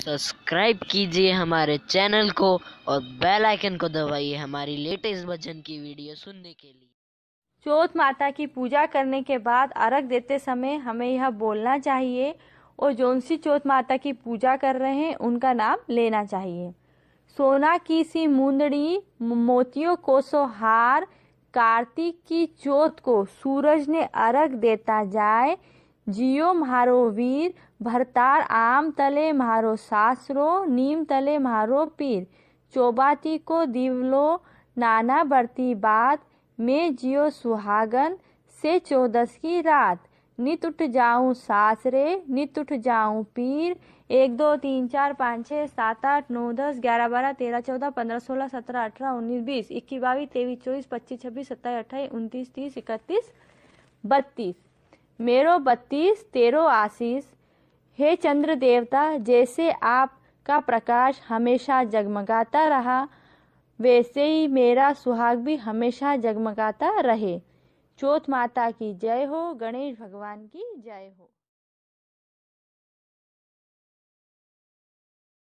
subscribe कीजिए हमारे channel को और बेल आइकन को दबाइए हमारी लेटेस्ट भजन की वीडियो सुनने के लिए चौथ माता की पूजा करने के बाद अर्घ देते समय हमें यह बोलना चाहिए और जोनसी चौथ माता की पूजा कर रहे हैं उनका नाम लेना चाहिए सोना की सी मुंदड़ी मोतियों को सो हार कार्तिक की चौथ को सूरज ने अर्घ देता जाए जियो म्हारो वीर भरतार आम तले म्हारो सासरो नीम तले म्हारो पीर चोबाती को दिवलो नाना बरती बात मैं जियो सुहागन से चौदस की रात नित उठ जाऊं सासरे नित उठ जाऊँ पीर एक दो तीन चार पाँच छः सात आठ नौ दस ग्यारह बारह तेरह चौदह पंद्रह सोलह सत्रह अठारह उन्नीस बीस इक्कीस बाईस तेईस चौबीस पच्चीस छब्बीस सत्ताईस अट्ठाईस उनतीस तीस इकतीस बत्तीस मेरो बत्तीस तेरो आशीष हे चंद्र देवता जैसे आपका प्रकाश हमेशा जगमगाता रहा वैसे ही मेरा सुहाग भी हमेशा जगमगाता रहे चौथ माता की जय हो गणेश भगवान की जय हो